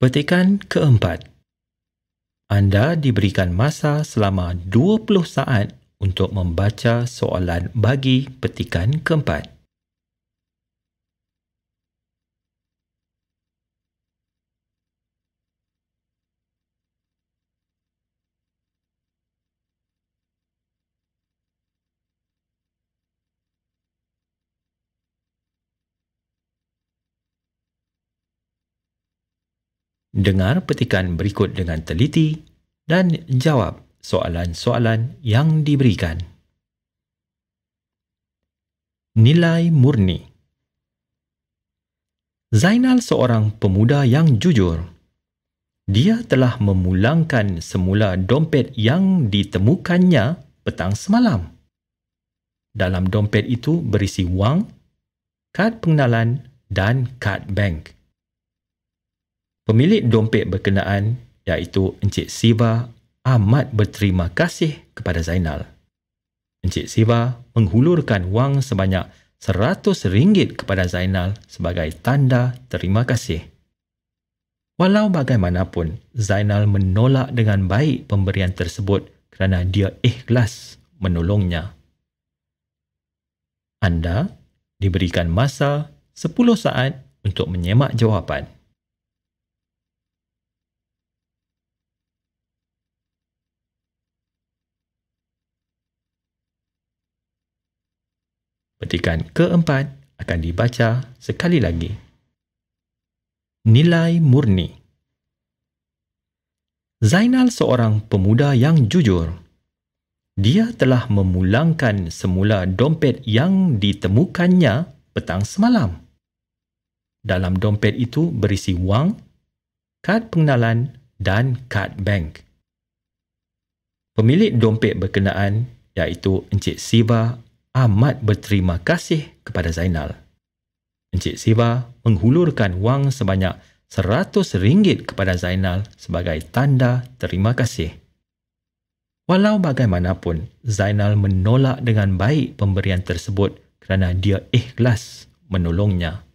Petikan keempat. Anda diberikan masa selama 20 saat untuk membaca soalan bagi petikan keempat. Dengar petikan berikut dengan teliti dan jawab soalan-soalan yang diberikan. Nilai murni Zainal seorang pemuda yang jujur. Dia telah memulangkan semula dompet yang ditemukannya petang semalam. Dalam dompet itu berisi wang, kad pengenalan dan kad bank. Pemilik dompet berkenaan iaitu Encik Siva amat berterima kasih kepada Zainal. Encik Siva menghulurkan wang sebanyak RM100 kepada Zainal sebagai tanda terima kasih. Walau bagaimanapun, Zainal menolak dengan baik pemberian tersebut kerana dia ikhlas menolongnya. Anda diberikan masa 10 saat untuk menyemak jawapan. Petikan keempat akan dibaca sekali lagi. Nilai murni Zainal seorang pemuda yang jujur. Dia telah memulangkan semula dompet yang ditemukannya petang semalam. Dalam dompet itu berisi wang, kad pengenalan dan kad bank. Pemilik dompet berkenaan iaitu Encik Siva amat berterima kasih kepada Zainal. Encik Siva menghulurkan wang sebanyak seratus ringgit kepada Zainal sebagai tanda terima kasih. Walau bagaimanapun, Zainal menolak dengan baik pemberian tersebut kerana dia ikhlas menolongnya.